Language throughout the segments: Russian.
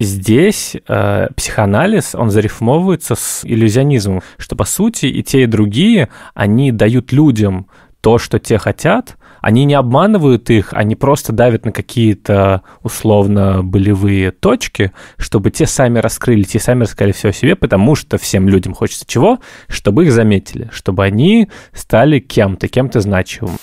Здесь э, психоанализ, он зарифмовывается с иллюзионизмом, что, по сути, и те, и другие, они дают людям то, что те хотят, они не обманывают их, они просто давят на какие-то условно болевые точки, чтобы те сами раскрыли, те сами рассказали все о себе, потому что всем людям хочется чего? Чтобы их заметили, чтобы они стали кем-то, кем-то значимым.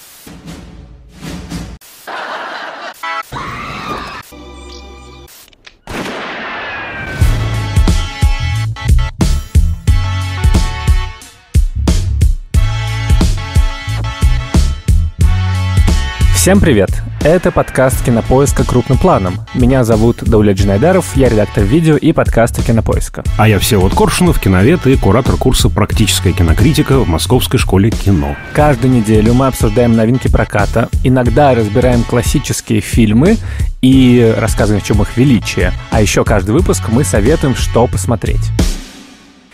Всем привет! Это подкаст «Кинопоиска крупным планом». Меня зовут Дауля Джинайдаров, я редактор видео и подкаста «Кинопоиска». А я Всеволод Коршунов, киновед и куратор курса «Практическая кинокритика» в Московской школе кино. Каждую неделю мы обсуждаем новинки проката, иногда разбираем классические фильмы и рассказываем, в чем их величие. А еще каждый выпуск мы советуем, что посмотреть.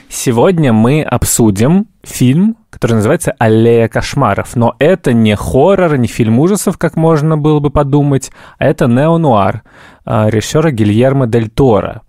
Сегодня мы обсудим фильм который называется «Аллея кошмаров». Но это не хоррор, не фильм ужасов, как можно было бы подумать, а это неонуар а, режиссера Гильермо Дель Торо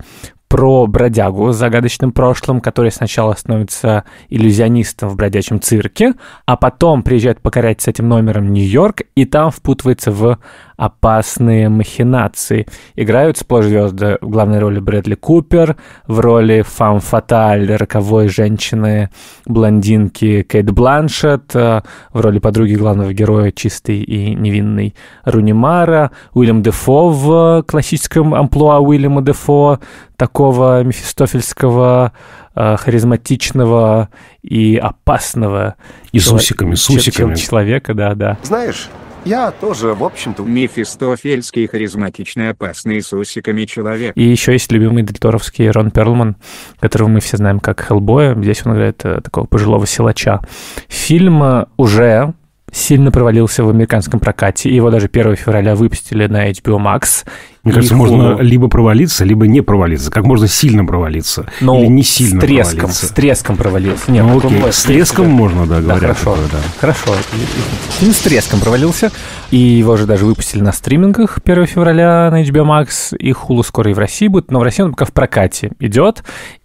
про бродягу с загадочным прошлым, который сначала становится иллюзионистом в бродячем цирке, а потом приезжает покорять с этим номером Нью-Йорк, и там впутывается в опасные махинации. Играют сплошь звезды. В главной роли Брэдли Купер, в роли Фан фаталь роковой женщины-блондинки Кейт Бланшет, э, в роли подруги главного героя чистый и невинный Руни Мара Уильям Дефо в классическом амплуа Уильяма Дефо, такого мефистофельского э, харизматичного и опасного и с усиками, с усиками. человека, да, да. Знаешь, я тоже, в общем-то... Мефистофельский харизматичный опасный с усиками человек. И еще есть любимый дельторовский Рон Перлман, которого мы все знаем как Хеллбоя. Здесь он играет э, такого пожилого силача. Фильм э, уже сильно провалился в американском прокате. Его даже 1 февраля выпустили на HBO Max. Мне кажется, можно либо провалиться, либо не провалиться. Как можно сильно провалиться Но ну, или не сильно с треском, провалиться. С треском провалился. Нет, ну, окей. С треском себя. можно, да, говорят. Да, хорошо. Такое, да. хорошо. Фильм с треском провалился. И его же даже выпустили на стримингах 1 февраля на HBO Max. И Hulu скоро и в России будет. Но в России он пока в прокате идет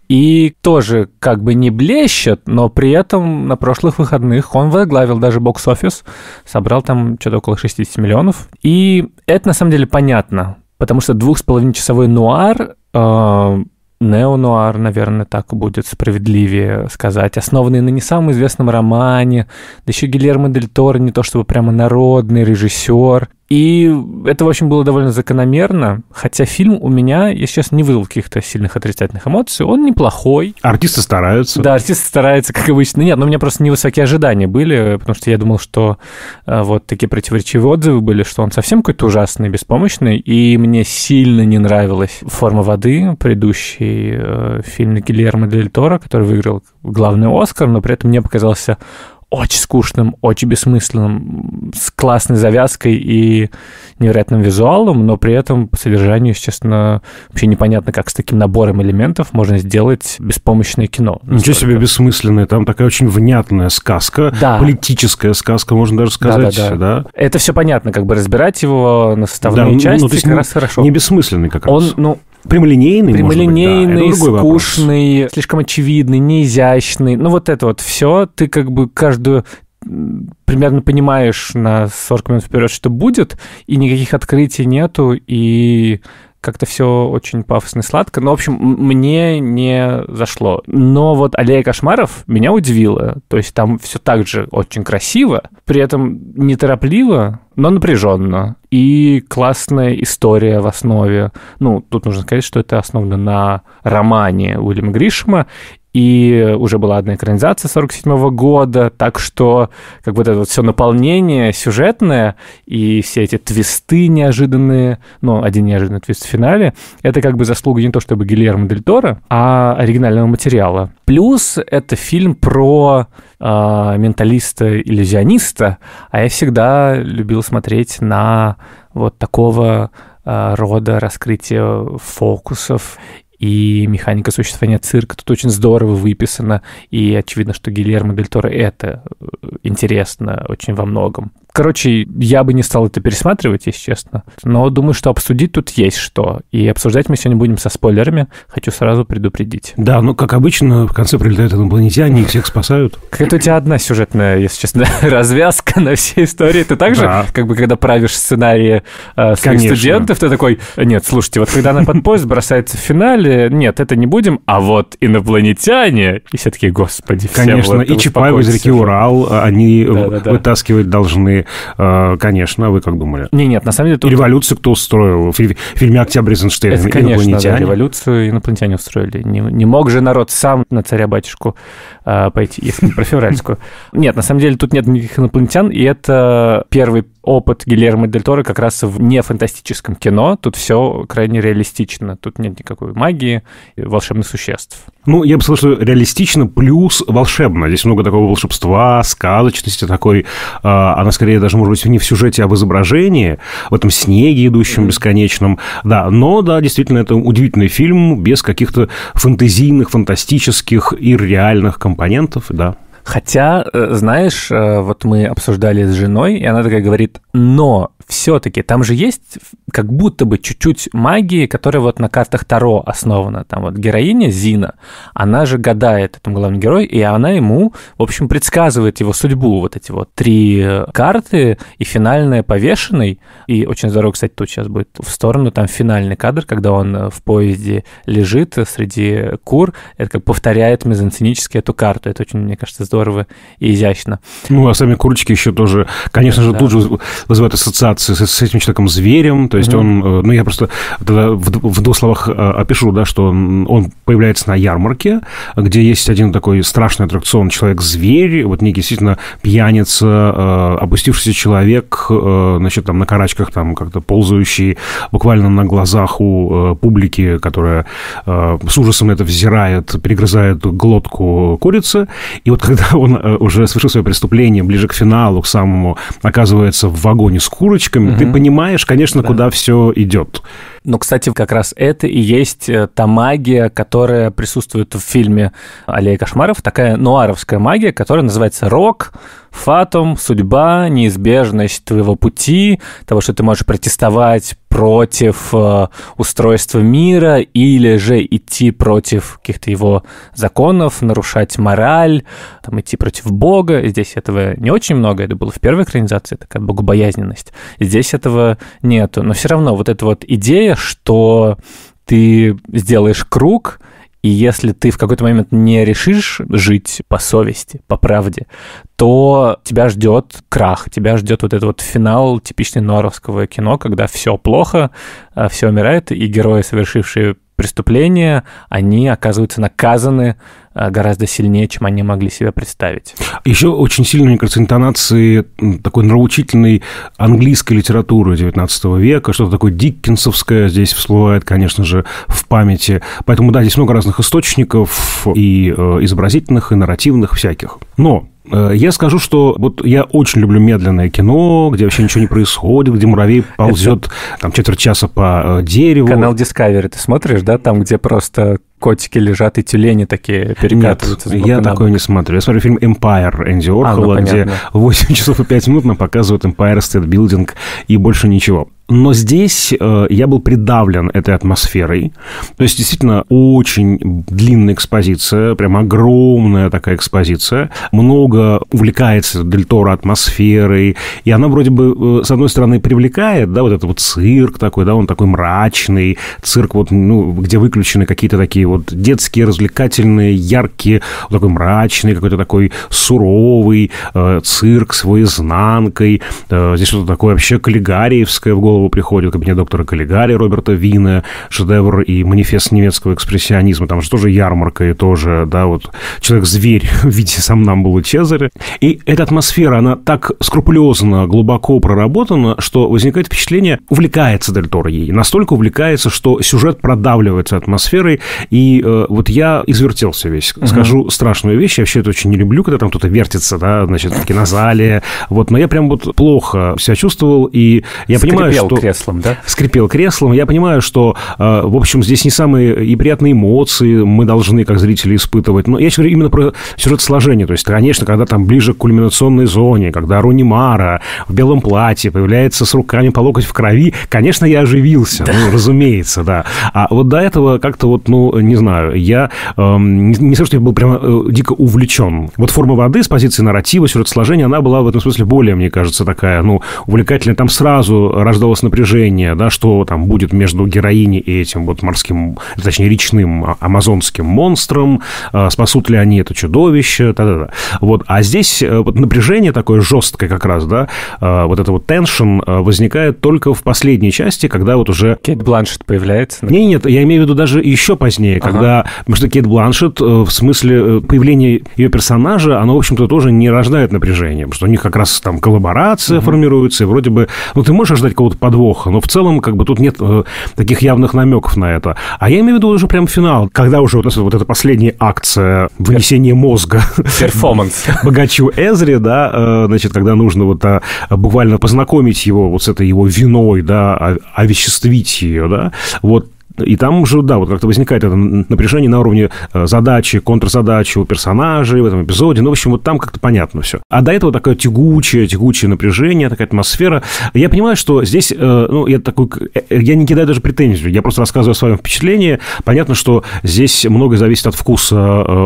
и тоже как бы не блещет, но при этом на прошлых выходных он возглавил даже бокс-офис, собрал там что-то около 60 миллионов. И это на самом деле понятно, потому что двух с половиной часовой нуар, э, неонуар, наверное, так будет справедливее сказать, основанный на не самом известном романе, да еще Гильермо Дель Торо не то чтобы прямо народный режиссер, и это, в общем, было довольно закономерно, хотя фильм у меня, я сейчас не вызвал каких-то сильных отрицательных эмоций, он неплохой. Артисты стараются. Да, артисты стараются, как обычно. Нет, но ну, у меня просто невысокие ожидания были, потому что я думал, что э, вот такие противоречивые отзывы были, что он совсем какой-то ужасный, беспомощный, и мне сильно не нравилась «Форма воды», предыдущий э, фильм Гильермо Дель Торо, который выиграл главный Оскар, но при этом мне показался очень скучным, очень бессмысленным, с классной завязкой и невероятным визуалом, но при этом по содержанию, честно, вообще непонятно, как с таким набором элементов можно сделать беспомощное кино. Настолько. Ничего себе бессмысленное, там такая очень внятная сказка, да. политическая сказка, можно даже сказать. Да, да, да. да? Это все понятно, как бы разбирать его на составные да, части ну, ну, как не, раз хорошо. Не бессмысленный как раз. Он, ну, Прямолинейный, Прямолинейный, быть, да. скучный, вопрос. слишком очевидный, неизящный. Ну, вот это вот все. Ты как бы каждую примерно понимаешь на 40 минут вперед, что будет, и никаких открытий нету, и как-то все очень пафосно и сладко. Ну, в общем, мне не зашло. Но вот «Аллея кошмаров» меня удивила. То есть там все так же очень красиво, при этом неторопливо, но напряженно. И классная история в основе. Ну, тут нужно сказать, что это основано на романе Уильяма Гришма, и уже была одна экранизация 47 года, так что как бы это вот все наполнение сюжетное и все эти твисты неожиданные, ну, один неожиданный твист в финале, это как бы заслуга не то чтобы Гильермо Дель Торо, а оригинального материала. Плюс это фильм про э, а, менталиста-иллюзиониста, а я всегда любил смотреть на вот такого а, рода раскрытия фокусов и механика существования цирка тут очень здорово выписана, и очевидно, что Гильермо Дель Торо это э, интересно очень во многом. Короче, я бы не стал это пересматривать, если честно. Но думаю, что обсудить тут есть что. И обсуждать мы сегодня будем со спойлерами. Хочу сразу предупредить. Да, ну, как обычно, в конце прилетают инопланетяне и всех спасают. Какая-то у тебя одна сюжетная, если честно, развязка на всей истории. Ты также, да. как бы, когда правишь сценарии э, своих Конечно. студентов, ты такой, нет, слушайте, вот когда она под поезд бросается в финале, нет, это не будем, а вот инопланетяне. И все таки господи, все Конечно, вот, и Чапаева из реки Урал, а они да, да, да. вытаскивать должны Э, конечно, вы как думали? Не, нет, на самом деле... Тут... Революцию кто устроил? В фильме «Октябрь» Эйзенштейн Это, конечно, да, революцию инопланетяне устроили. Не, не мог же народ сам на царя-батюшку а, пойти, если не про февральскую. Нет, на самом деле тут нет никаких инопланетян, и это первый опыт Гильермо Дель Торо как раз в нефантастическом кино. Тут все крайне реалистично. Тут нет никакой магии, волшебных существ. Ну, я бы сказал, что реалистично плюс волшебно. Здесь много такого волшебства, сказочности такой. Э, она скорее скорее даже, может быть, не в сюжете, а в изображении, в этом снеге, идущем бесконечном. Да, но, да, действительно, это удивительный фильм без каких-то фантазийных фантастических и реальных компонентов, да. Хотя, э, знаешь, э, вот мы обсуждали с женой, и она такая говорит, но все-таки там же есть как будто бы чуть-чуть магии, которая вот на картах Таро основана. Там вот героиня Зина, она же гадает этому главному герою, и она ему, в общем, предсказывает его судьбу. Вот эти вот три э, карты и финальная повешенный. И очень здорово, кстати, тут сейчас будет в сторону, там финальный кадр, когда он в поезде лежит среди кур. Это как повторяет мезонцинически эту карту. Это очень, мне кажется, здорово здорово и изящно. Ну, а сами курочки еще тоже, конечно же, да. тут же вызывают ассоциации с, с этим человеком-зверем. То есть угу. он, э, ну, я просто тогда в, в двух словах э, опишу, да, что он, появляется на ярмарке, где есть один такой страшный аттракцион «Человек-зверь», вот некий действительно пьяница, э, опустившийся человек, значит, там на карачках там как-то ползающий буквально на глазах у публики, которая с ужасом это взирает, перегрызает глотку курицы. И вот когда когда он э, уже совершил свое преступление, ближе к финалу, к самому, оказывается в вагоне с курочками, угу. ты понимаешь, конечно, да. куда все идет. Ну, кстати, как раз это и есть э, та магия, которая присутствует в фильме «Аллея кошмаров», такая нуаровская магия, которая называется «Рок», «Фатум», «Судьба», «Неизбежность твоего пути», того, что ты можешь протестовать против э, устройства мира или же идти против каких-то его законов, нарушать мораль, там, идти против Бога. Здесь этого не очень много, это было в первой экранизации, такая богобоязненность. Здесь этого нету. Но все равно вот эта вот идея история, что ты сделаешь круг, и если ты в какой-то момент не решишь жить по совести, по правде, то тебя ждет крах, тебя ждет вот этот вот финал типичный норовского кино, когда все плохо, а все умирает, и герои, совершившие преступления, они оказываются наказаны Э, гораздо сильнее, чем они могли себе представить. Еще очень сильные, мне кажется, интонации такой нравоучительной английской литературы XIX века, что-то такое диккенсовское здесь всплывает, конечно же, в памяти. Поэтому, да, здесь много разных источников и э, изобразительных, и нарративных всяких. Но э, я скажу, что вот я очень люблю медленное кино, где вообще ничего не происходит, где муравей ползет там четверть часа по дереву. Канал Discovery ты смотришь, да, там, где просто котики лежат и тюлени такие перекатываются. Нет, я такое не смотрю. Я смотрю фильм Empire Энди Орхола, а, ну, где 8 часов и 5 минут нам показывают Empire State Building и больше ничего но здесь э, я был придавлен этой атмосферой. То есть, действительно, очень длинная экспозиция, прям огромная такая экспозиция. Много увлекается Дель Торо атмосферой, и она вроде бы, э, с одной стороны, привлекает, да, вот этот вот цирк такой, да, он такой мрачный, цирк вот, ну, где выключены какие-то такие вот детские, развлекательные, яркие, вот такой мрачный, какой-то такой суровый э, цирк с его изнанкой. Э, здесь что-то такое вообще каллигариевское в голову голову приходит, кабинет доктора Каллигари Роберта Вина, шедевр и манифест немецкого экспрессионизма, там же тоже ярмарка и тоже, да, вот человек-зверь в виде сам нам был Чезаря. И эта атмосфера, она так скрупулезно, глубоко проработана, что возникает впечатление, увлекается Дель Торо ей, настолько увлекается, что сюжет продавливается атмосферой, и э, вот я извертелся весь. Угу. Скажу страшную вещь, я вообще это очень не люблю, когда там кто-то вертится, да, значит, в кинозале, вот, но я прям вот плохо себя чувствовал, и я Скрипел понимаю, что... креслом, да? Скрипел креслом. Я понимаю, что, э, в общем, здесь не самые и приятные эмоции мы должны, как зрители, испытывать. Но я сейчас говорю именно про сюжет сложения. То есть, конечно, когда там ближе к кульминационной зоне, когда Руни Мара в белом платье появляется с руками по локоть в крови, конечно, я оживился. Да. Ну, разумеется, да. А вот до этого как-то вот, ну, не знаю, я э, не, то, скажу, что я был прямо э, дико увлечен. Вот форма воды с позиции нарратива, сюжет сложения, она была в этом смысле более, мне кажется, такая, ну, увлекательная. Там сразу рождалось вопрос напряжения, да, что там будет между героиней и этим вот морским, точнее, речным а, амазонским монстром, а, спасут ли они это чудовище, та -та -та. Вот, а здесь э, вот напряжение такое жесткое как раз, да, а, вот это вот теншн возникает только в последней части, когда вот уже... Кейт Бланшет появляется? Нет, нет, я имею в виду даже еще позднее, ага. когда, потому что Кейт Бланшет, э, в смысле э, появления ее персонажа, оно, в общем-то, тоже не рождает напряжение, потому что у них как раз там коллаборация угу. формируется, и вроде бы, ну, ты можешь ждать какого-то подвоха. Но в целом, как бы, тут нет э, таких явных намеков на это. А я имею в виду уже прям финал, когда уже вот, это, вот эта последняя акция вынесения мозга. Перформанс. Богачу Эзри, да, э, значит, когда нужно вот а, буквально познакомить его вот с этой его виной, да, овеществить ее, да, вот и там уже, да, вот как-то возникает это напряжение на уровне э, задачи, контрзадачи у персонажей в этом эпизоде. Ну, в общем, вот там как-то понятно все. А до этого такое тягучее, тягучее напряжение, такая атмосфера. Я понимаю, что здесь, э, ну, я такой, э, я не кидаю даже претензию, я просто рассказываю о своем впечатлении. Понятно, что здесь многое зависит от вкуса,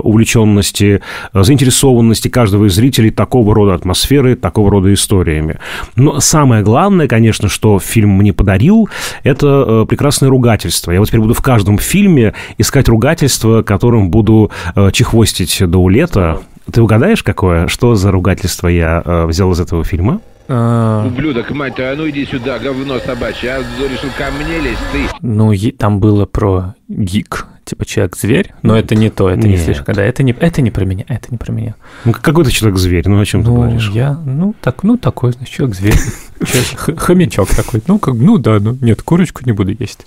увлеченности, заинтересованности каждого из зрителей такого рода атмосферы, такого рода историями. Но самое главное, конечно, что фильм мне подарил, это прекрасное ругательство. Я вот теперь буду в каждом фильме искать ругательство, которым буду э, чехвостить до улета. Ты угадаешь, какое? Что за ругательство я э, взял из этого фильма? А. Ублюдок, мать твою, а ну иди сюда, говно собачье. А решил ко мне лезть ты. Ну, там было про гик типа человек-зверь, но ну, это не то, это Нет. не слишком, да, это не, это не про меня, это не про меня. Ну, какой ты человек-зверь, ну о чем ну, ты говоришь? я, ну, так, ну, такой, значит, человек-зверь, хомячок такой, ну, как, ну, да, ну, нет, курочку не буду есть.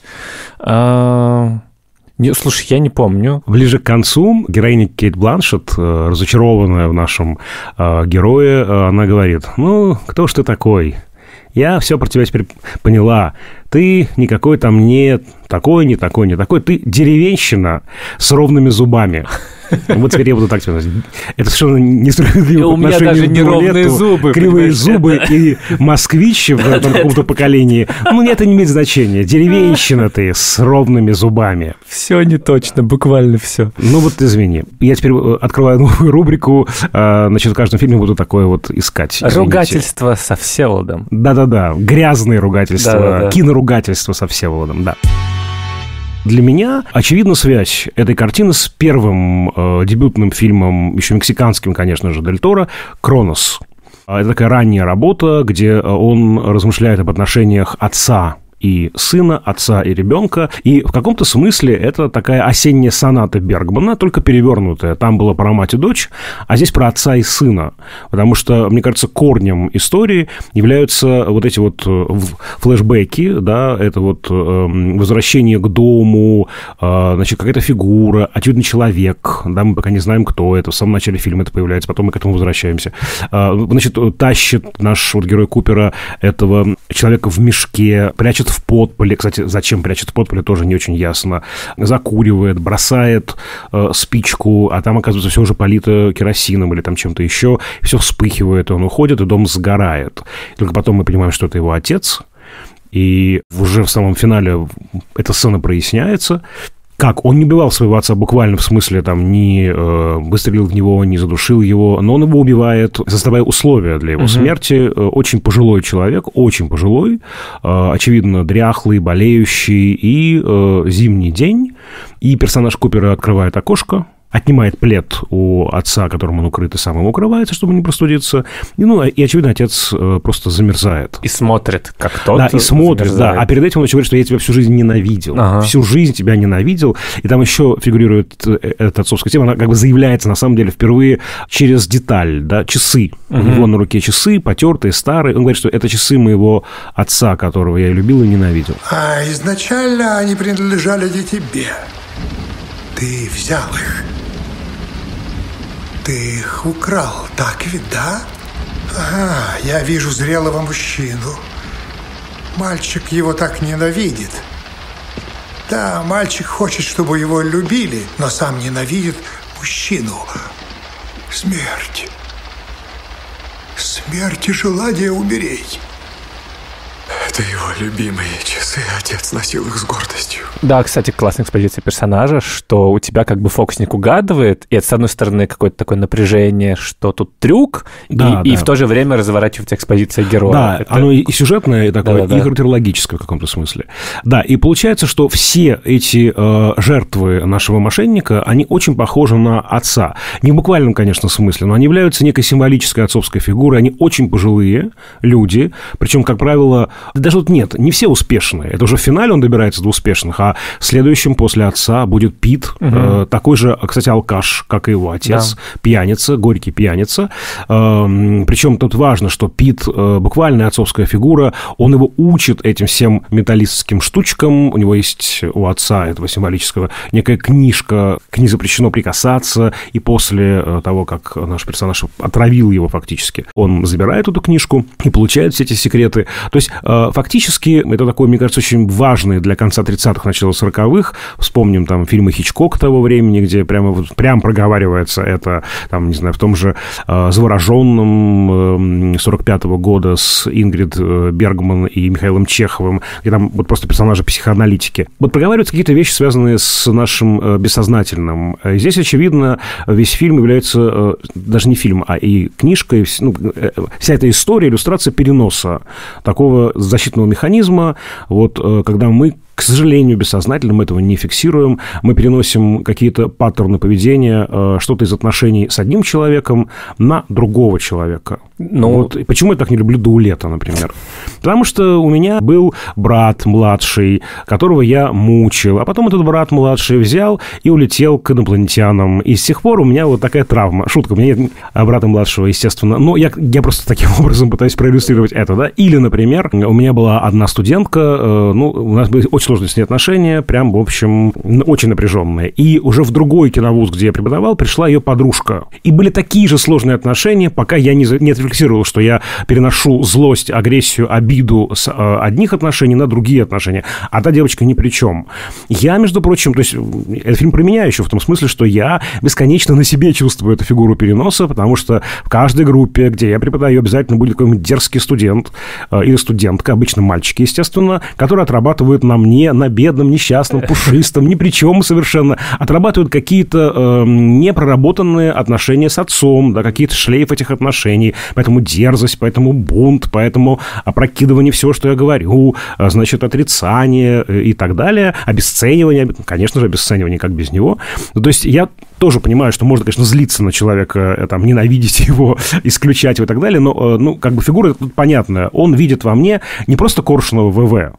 А, не, слушай, я не помню. Ближе к концу героиня Кейт Бланшет, э, разочарованная в нашем э, герое, э, она говорит, ну, кто ж ты такой? Я все про тебя теперь поняла. Ты никакой там не такой, не такой, не такой. Ты деревенщина с ровными зубами. Ну, вот теперь я буду так тебя Это совершенно несправедливо. У меня даже не ровные зубы. Кривые зубы и москвичи в этом каком-то поколении. Ну, это не имеет значения. Деревенщина ты с ровными зубами. Все не точно, буквально все. Ну вот извини. Я теперь э, открываю новую рубрику. А, значит, в каждом фильме буду такое вот искать. Ругательство со Всеволодом. Да-да-да. Грязные ругательства. Кино ругательство со Всеволодом, да. Для меня очевидна связь этой картины с первым э, дебютным фильмом, еще мексиканским, конечно же, Дель Торо, «Кронос». А, это такая ранняя работа, где э, он размышляет об отношениях отца и сына, отца и ребенка. И в каком-то смысле это такая осенняя соната Бергмана, только перевернутая. Там было про мать и дочь, а здесь про отца и сына. Потому что, мне кажется, корнем истории являются вот эти вот э, флешбеки, да, это вот э, возвращение к дому, э, значит, какая-то фигура, очевидно, человек, да, мы пока не знаем, кто это, в самом начале фильма это появляется, потом мы к этому возвращаемся. Значит, тащит наш вот герой Купера этого человека в мешке, прячет прячет в подполе. Кстати, зачем прячет в подполе, тоже не очень ясно. Закуривает, бросает э, спичку, а там, оказывается, все уже полито керосином или там чем-то еще. Все вспыхивает, он уходит, и дом сгорает. Только потом мы понимаем, что это его отец. И уже в самом финале эта сцена проясняется как, он не убивал своего отца буквально, в смысле, там, не э, выстрелил в него, не задушил его, но он его убивает, создавая условия для его угу. смерти. Э, очень пожилой человек, очень пожилой, э, очевидно, дряхлый, болеющий, и э, зимний день, и персонаж Купера открывает окошко, отнимает плед у отца, которым он укрыт, и сам ему укрывается, чтобы не простудиться. И, ну, и, очевидно, отец э, просто замерзает. И смотрит, как тот Да, и смотрит, замерзает. да. А перед этим он еще говорит, что я тебя всю жизнь ненавидел. Ага. Всю жизнь тебя ненавидел. И там еще фигурирует э, эта отцовская тема. Она как бы заявляется, на самом деле, впервые через деталь, да, часы. Угу. У него на руке часы, потертые, старые. Он говорит, что это часы моего отца, которого я любил и ненавидел. А изначально они принадлежали тебе. Ты взял их. Ты их украл, так ведь, да? Ага, я вижу зрелого мужчину. Мальчик его так ненавидит. Да, мальчик хочет, чтобы его любили, но сам ненавидит мужчину. Смерть. Смерть и желание умереть. Это его любимые часы, отец носил их с гордостью. Да, кстати, классная экспозиция персонажа, что у тебя как бы фокусник угадывает, и это, с одной стороны, какое-то такое напряжение, что тут трюк, да, и, да. и в то же время разворачивается экспозиция героя. Да, это... оно и сюжетное, и такое, да, да, и характерологическое в каком-то смысле. Да, и получается, что все эти э, жертвы нашего мошенника, они очень похожи на отца. Не в буквальном, конечно, смысле, но они являются некой символической отцовской фигурой, они очень пожилые люди, причем, как правило, даже тут нет, не все успешные. Это уже в финале он добирается до успешных, а следующим после отца будет Пит, угу. э, такой же, кстати, алкаш, как и его отец, да. пьяница, горький пьяница. Э, причем тут важно, что Пит э, буквально отцовская фигура, он его учит этим всем металлистским штучкам. У него есть у отца этого символического некая книжка, к ней запрещено прикасаться, и после э, того, как наш персонаж отравил его фактически, он забирает эту книжку и получает все эти секреты. То есть э, Фактически, это такое, мне кажется, очень важное для конца 30-х, начала 40-х. Вспомним там фильмы Хичкок того времени, где прямо, прямо проговаривается это, там, не знаю, в том же э, «Завороженном» э, эм, 45-го года с Ингрид э, Бергман и Михаилом Чеховым, и там вот просто персонажи психоаналитики. Вот проговариваются какие-то вещи, связанные с нашим э, бессознательным. Э, здесь, очевидно, весь фильм является, э, даже не фильм, а и книжкой и, ну, э, э, вся эта история, иллюстрация переноса такого защитного защитного механизма, вот э, когда мы к сожалению, бессознательно мы этого не фиксируем. Мы переносим какие-то паттерны поведения, э, что-то из отношений с одним человеком на другого человека. Но... Ну. Вот, почему я так не люблю Даулета, например? Потому что у меня был брат младший, которого я мучил. А потом этот брат младший взял и улетел к инопланетянам. И с тех пор у меня вот такая травма. Шутка, у меня нет брата младшего, естественно. Но я, я просто таким образом пытаюсь проиллюстрировать это, да. Или, например, у меня была одна студентка, э, ну, у нас были очень сложные с ней отношения, прям, в общем, очень напряженные. И уже в другой киновуз, где я преподавал, пришла ее подружка. И были такие же сложные отношения, пока я не, не отрефлексировал, что я переношу злость, агрессию, обиду с э, одних отношений на другие отношения. А та девочка ни при чем. Я, между прочим, то есть, этот фильм про меня еще в том смысле, что я бесконечно на себе чувствую эту фигуру переноса, потому что в каждой группе, где я преподаю, обязательно будет какой-нибудь дерзкий студент э, или студентка, обычно мальчики, естественно, которые отрабатывают на мне стране, на бедном, несчастном, пушистом, ни при чем совершенно, отрабатывают какие-то э, непроработанные отношения с отцом, да, какие-то шлейф этих отношений, поэтому дерзость, поэтому бунт, поэтому опрокидывание всего, что я говорю, э, значит, отрицание э, и так далее, обесценивание, конечно же, обесценивание, как без него. Ну, то есть я тоже понимаю, что можно, конечно, злиться на человека, э, там, ненавидеть его, исключать его и так далее, но, ну, как бы фигура тут понятная. Он видит во мне не просто Коршунова ВВ,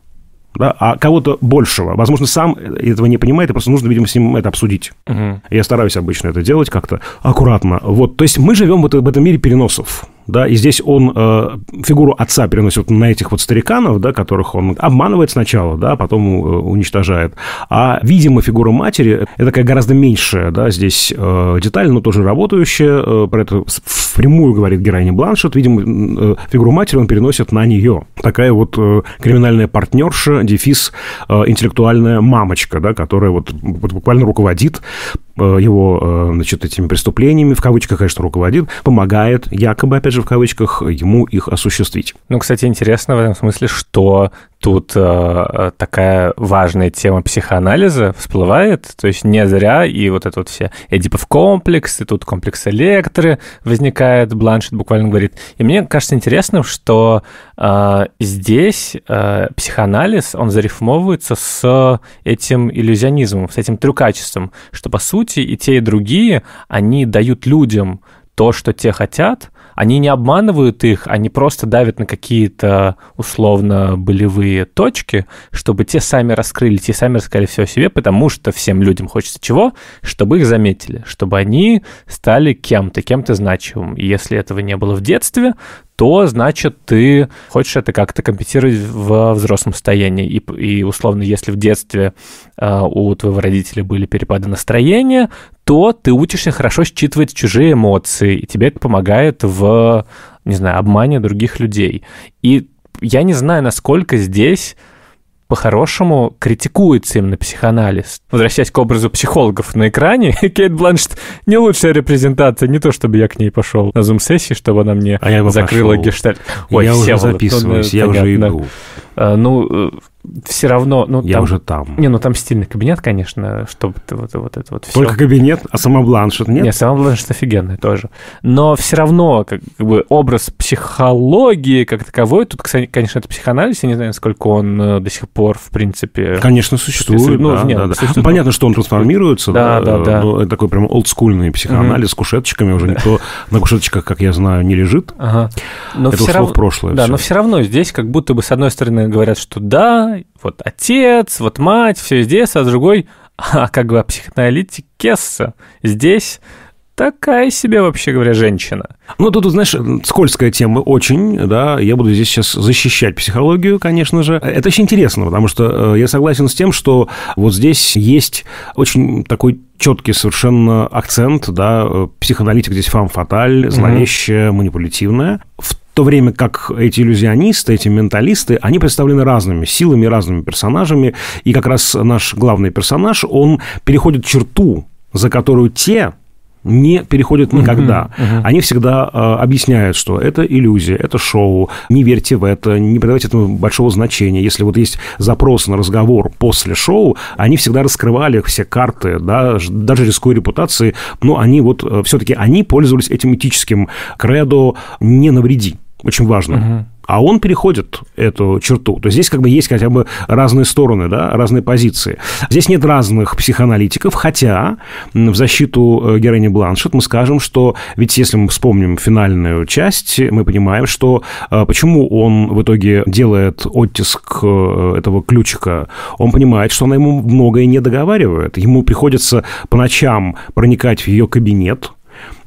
да, а кого-то большего. Возможно, сам этого не понимает, и просто нужно, видимо, с ним это обсудить. Угу. Я стараюсь обычно это делать как-то аккуратно. Вот, то есть мы живем вот в этом мире переносов да, и здесь он э, фигуру отца переносит на этих вот стариканов, да, которых он обманывает сначала, да, а потом э, уничтожает. А, видимо, фигура матери – это такая гораздо меньшая, да, здесь э, деталь, но тоже работающая, э, про это впрямую говорит героиня Бланшет, видимо, э, фигуру матери он переносит на нее. Такая вот э, криминальная партнерша, дефис, э, интеллектуальная мамочка, да, которая вот буквально руководит Э, его, э, значит, этими преступлениями, в кавычках, конечно, руководит, помогает, якобы, опять же, в кавычках, ему их осуществить. Ну, кстати, интересно в этом смысле, что тут э, э, такая важная тема психоанализа всплывает, то есть не зря и вот это вот все Эдипов комплекс, и тут комплекс электры возникает, Бланшет буквально говорит. И мне кажется интересным, что э, здесь э, психоанализ, он зарифмовывается с этим иллюзионизмом, с этим трюкачеством, что, по сути, сути, и те, и другие, они дают людям то, что те хотят, они не обманывают их, они просто давят на какие-то условно болевые точки, чтобы те сами раскрыли, те сами рассказали все о себе, потому что всем людям хочется чего? Чтобы их заметили, чтобы они стали кем-то, кем-то значимым. И если этого не было в детстве, то, значит, ты хочешь это как-то компенсировать в взрослом состоянии. И, и условно, если в детстве э, у твоего родителя были перепады настроения, то ты учишься хорошо считывать чужие эмоции, и тебе это помогает в, не знаю, обмане других людей. И я не знаю, насколько здесь по-хорошему критикует именно психоанализ. Возвращаясь к образу психологов на экране, Кейт Бланшет не лучшая репрезентация, не то чтобы я к ней пошел на зум-сессии, чтобы она мне а я закрыла пошел. гештальт. Ой, я все уже записываюсь, ну, я понятно. уже иду. А, ну, э, все равно... Ну, я там, уже там. Не, ну там стильный кабинет, конечно, чтобы ты вот, вот это вот все... Только кабинет, а сама Бланшет нет? Нет, сама Бланшет офигенная тоже. Но все равно как, как бы образ психологии как таковой, тут, конечно, это психоанализ, я не знаю, сколько он э, до сих пор, в принципе... Конечно, существует, ну, да, нет, да, ну, да. Существует, ну, понятно, что он трансформируется, да, да, да, э, да. это такой прям олдскульный психоанализ mm-hmm. с кушеточками, уже никто на кушеточках, как я знаю, не лежит. Ага. Но это все рав... в прошлое. Да, все. но все равно здесь как будто бы, с одной стороны, говорят, что да, вот отец, вот мать, все здесь, а с другой, а как бы психоаналитикесса здесь такая себе, вообще говоря, женщина. Ну, тут, знаешь, скользкая тема очень, да, я буду здесь сейчас защищать психологию, конечно же. Это очень интересно, потому что э, я согласен с тем, что вот здесь есть очень такой четкий совершенно акцент, да, э, психоаналитик здесь фам фаталь, зловещая, угу. манипулятивная. В то время как эти иллюзионисты, эти менталисты, они представлены разными силами, разными персонажами. И как раз наш главный персонаж, он переходит черту, за которую те не переходят никогда. Uh-huh, uh-huh. Они всегда э, объясняют, что это иллюзия, это шоу, не верьте в это, не придавайте этому большого значения. Если вот есть запрос на разговор после шоу, они всегда раскрывали все карты, да, даже рискуя репутацией. но они вот э, все-таки они пользовались этим этическим кредо «не навреди» очень важным. Угу. А он переходит эту черту. То есть здесь как бы есть хотя бы разные стороны, да, разные позиции. Здесь нет разных психоаналитиков, хотя в защиту э, героини Бланшет мы скажем, что ведь если мы вспомним финальную часть, мы понимаем, что э, почему он в итоге делает оттиск э, этого ключика. Он понимает, что она ему многое не договаривает. Ему приходится по ночам проникать в ее кабинет,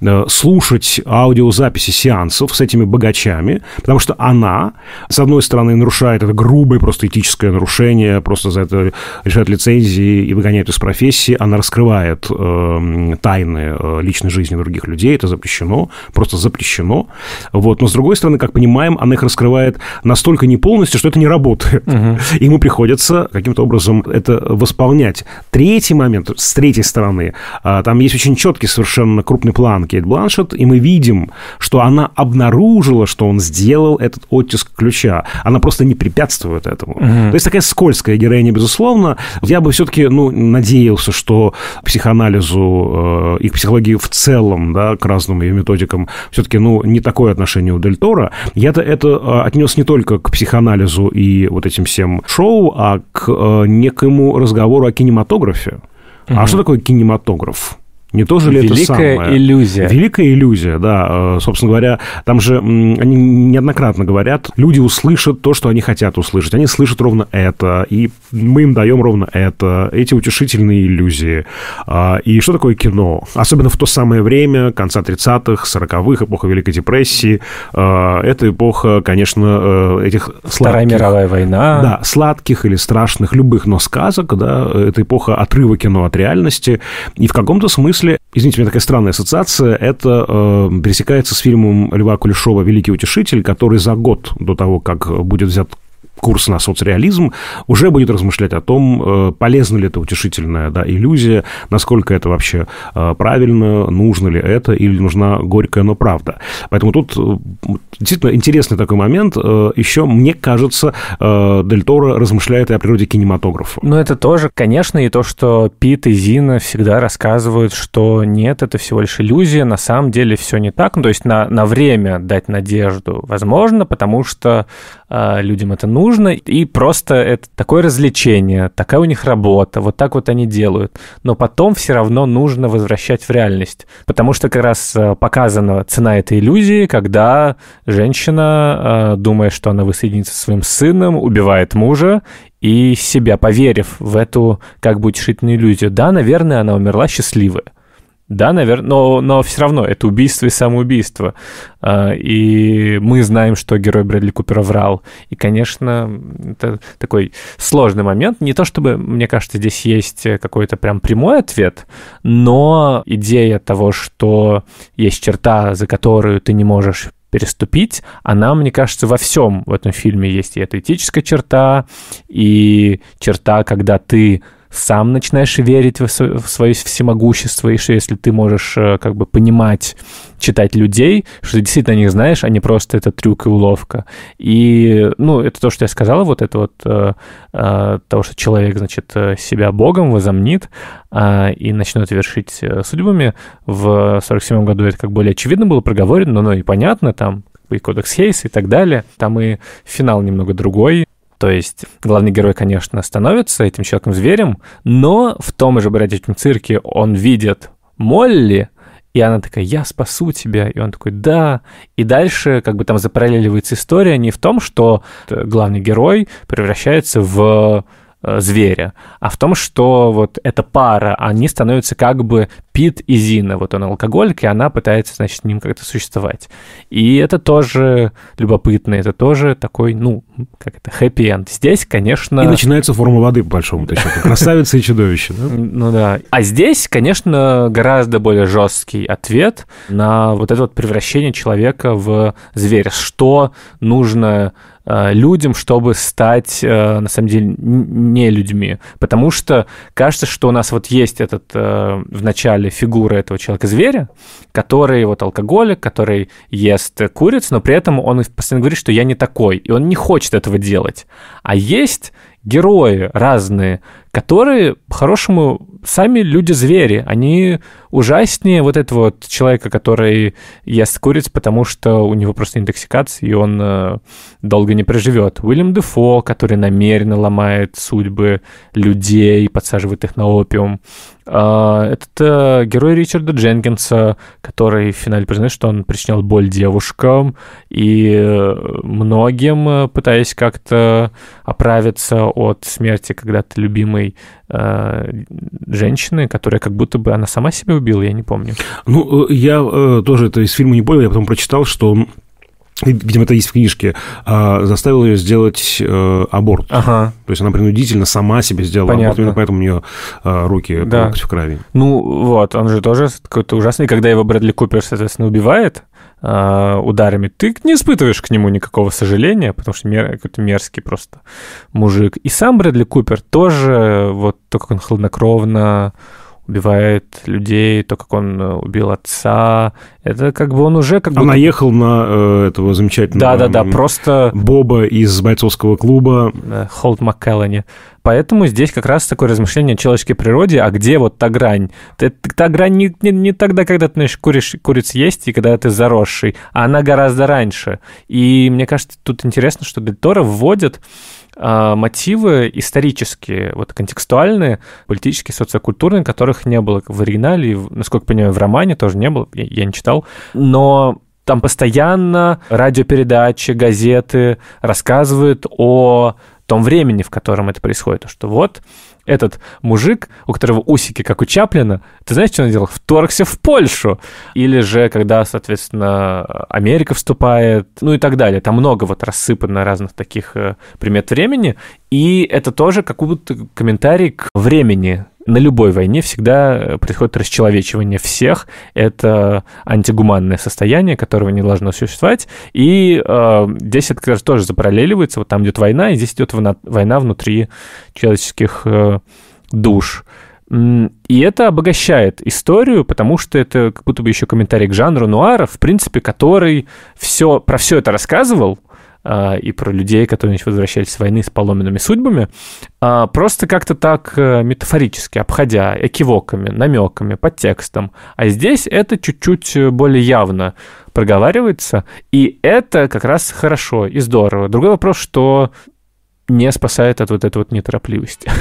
Э, слушать аудиозаписи сеансов с этими богачами, потому что она, с одной стороны, нарушает это грубое просто этическое нарушение, просто за это решают лицензии и выгоняют из профессии, она раскрывает э, тайны э, личной жизни других людей, это запрещено, просто запрещено. Вот. Но, с другой стороны, как понимаем, она их раскрывает настолько не полностью, что это не работает. Угу. И ему приходится каким-то образом это восполнять. Третий момент, с третьей стороны, э, там есть очень четкий совершенно крупный план, Кейт Бланшет, и мы видим, что она обнаружила, что он сделал этот оттиск ключа. Она просто не препятствует этому. Угу. То есть такая скользкая героиня, безусловно. Я бы все-таки ну, надеялся, что психоанализу э, и к психологии в целом, да, к разным ее методикам, все-таки ну, не такое отношение у Дель Тора. Я-то это э, отнес не только к психоанализу и вот этим всем шоу, а к э, некому разговору о кинематографе. Угу. А что такое кинематограф? Не то же ли Великая это самое? иллюзия. Великая иллюзия, да. Э, собственно говоря, там же они неоднократно говорят, люди услышат то, что они хотят услышать. Они слышат ровно это, и мы им даем ровно это, эти утешительные иллюзии. А, и что такое кино? Особенно в то самое время, конца 30-х, 40-х, эпоха Великой депрессии. А, это эпоха, конечно, э, этих сладких... Вторая мировая война. Да, сладких или страшных, любых, но сказок, да. Это эпоха отрыва кино от реальности. И в каком-то смысле смысле, извините, у меня такая странная ассоциация, это э, пересекается с фильмом Льва Кулешова «Великий утешитель», который за год до того, как будет взят курс на соцреализм, уже будет размышлять о том, э, полезна ли эта утешительная да, иллюзия, насколько это вообще э, правильно, нужно ли это, или нужна горькая, но правда. Поэтому тут э, действительно интересный такой момент. Еще, мне кажется, Дель Торо размышляет и о природе кинематографа. Но это тоже, конечно, и то, что Пит и Зина всегда рассказывают, что нет, это всего лишь иллюзия, на самом деле все не так. Ну, то есть на, на время дать надежду возможно, потому что Э, людям это нужно, и просто это такое развлечение, такая у них работа, вот так вот они делают. Но потом все равно нужно возвращать в реальность, потому что как раз э, показана цена этой иллюзии, когда женщина, э, думая, что она воссоединится со своим сыном, убивает мужа, и себя, поверив в эту как бы утешительную иллюзию. Да, наверное, она умерла счастливая. Да, наверное, но, но все равно это убийство и самоубийство. А, и мы знаем, что герой Брэдли Купера врал. И, конечно, это такой сложный момент. Не то чтобы, мне кажется, здесь есть какой-то прям прямой ответ, но идея того, что есть черта, за которую ты не можешь переступить, она, мне кажется, во всем в этом фильме есть. И это этическая черта, и черта, когда ты сам начинаешь верить в свое всемогущество, и что если ты можешь э, как бы понимать, читать людей, что ты действительно не знаешь, а не просто это трюк и уловка. И, ну, это то, что я сказала, вот это вот э, э, того, что человек, значит, э, себя богом возомнит э, и начнет вершить э, судьбами. В 47 году это как более очевидно было проговорено, но, ну, и понятно, там и кодекс Хейса и так далее. Там и финал немного другой. То есть главный герой, конечно, становится этим человеком-зверем, но в том же бродячем цирке он видит Молли, и она такая, я спасу тебя. И он такой, да. И дальше как бы там запараллеливается история не в том, что э, главный герой превращается в Э, зверя, а в том, что вот эта пара, они становятся как бы Пит и Зина. Вот он алкоголик, и она пытается, значит, с ним как-то существовать. И это тоже любопытно, это тоже такой, ну, как это, хэппи-энд. Здесь, конечно... И начинается форма воды, по большому-то счету. Красавица и чудовище, да? Ну да. А здесь, конечно, гораздо более жесткий ответ на вот это вот превращение человека в зверя. Что нужно Э, людям, чтобы стать, э, на самом деле, не людьми. Потому что кажется, что у нас вот есть этот э, в начале фигура этого человека-зверя, который вот алкоголик, который ест куриц, но при этом он постоянно говорит, что я не такой, и он не хочет этого делать. А есть герои разные, которые, по-хорошему, сами люди-звери. Они ужаснее вот этого вот человека, который ест куриц, потому что у него просто интоксикация, и он э, долго не проживет. Уильям Дефо, который намеренно ломает судьбы людей, подсаживает их на опиум. Э, этот э, герой Ричарда Дженкинса, который в финале признает, что он причинял боль девушкам, и э, многим, э, пытаясь как-то оправиться от смерти когда-то любимой любимой э, женщины, которая как будто бы она сама себя убила, я не помню. Ну, э, я э, тоже это из фильма не понял, я потом прочитал, что он э, видимо, это есть в книжке, а, заставил ее сделать э, аборт. Ага. То есть она принудительно сама себе сделала Понятно. аборт, именно поэтому у нее руки да. в крови. Ну вот, он же тоже какой-то ужасный. Когда его Брэдли Купер, соответственно, убивает, Э, ударами, ты не испытываешь к нему никакого сожаления, потому что мер, какой-то мерзкий просто мужик. И сам Брэдли Купер тоже, вот то, как он хладнокровно убивает людей, то, как он э, убил отца. Это как бы он уже как бы... он будто... наехал на э, этого замечательного... Да-да-да, просто... Боба из бойцовского клуба. Холд Маккеллани. Поэтому здесь как раз такое размышление о человеческой природе, а где вот та грань? Та, та грань не, не, не тогда, когда ты знаешь, куришь, куриц есть, и когда ты заросший, а она гораздо раньше. И мне кажется, тут интересно, что Дель Торо вводит э, мотивы исторические, вот контекстуальные, политические, социокультурные, которых не было в оригинале, и, насколько понимаю, в романе тоже не было, я, я не читал, но там постоянно радиопередачи, газеты рассказывают о том времени, в котором это происходит. Что вот этот мужик, у которого усики, как у Чаплина, ты знаешь, что он делал? Вторгся в Польшу. Или же, когда, соответственно, Америка вступает, ну и так далее. Там много вот рассыпано разных таких э, примет времени. И это тоже как будто комментарий к времени, на любой войне всегда э, происходит расчеловечивание всех. Это антигуманное состояние, которого не должно существовать. И э, здесь это, кажется, тоже запараллеливается. Вот там идет война, и здесь идет война внутри человеческих э, душ. И это обогащает историю, потому что это как будто бы еще комментарий к жанру нуара, в принципе, который все, про все это рассказывал, а, и про людей, которые возвращались с войны с поломенными судьбами, а, просто как-то так э, метафорически, обходя экивоками, намеками, подтекстом. А здесь это чуть-чуть э, более явно проговаривается, и это как раз хорошо и здорово. Другой вопрос, что не спасает от вот этой вот неторопливости.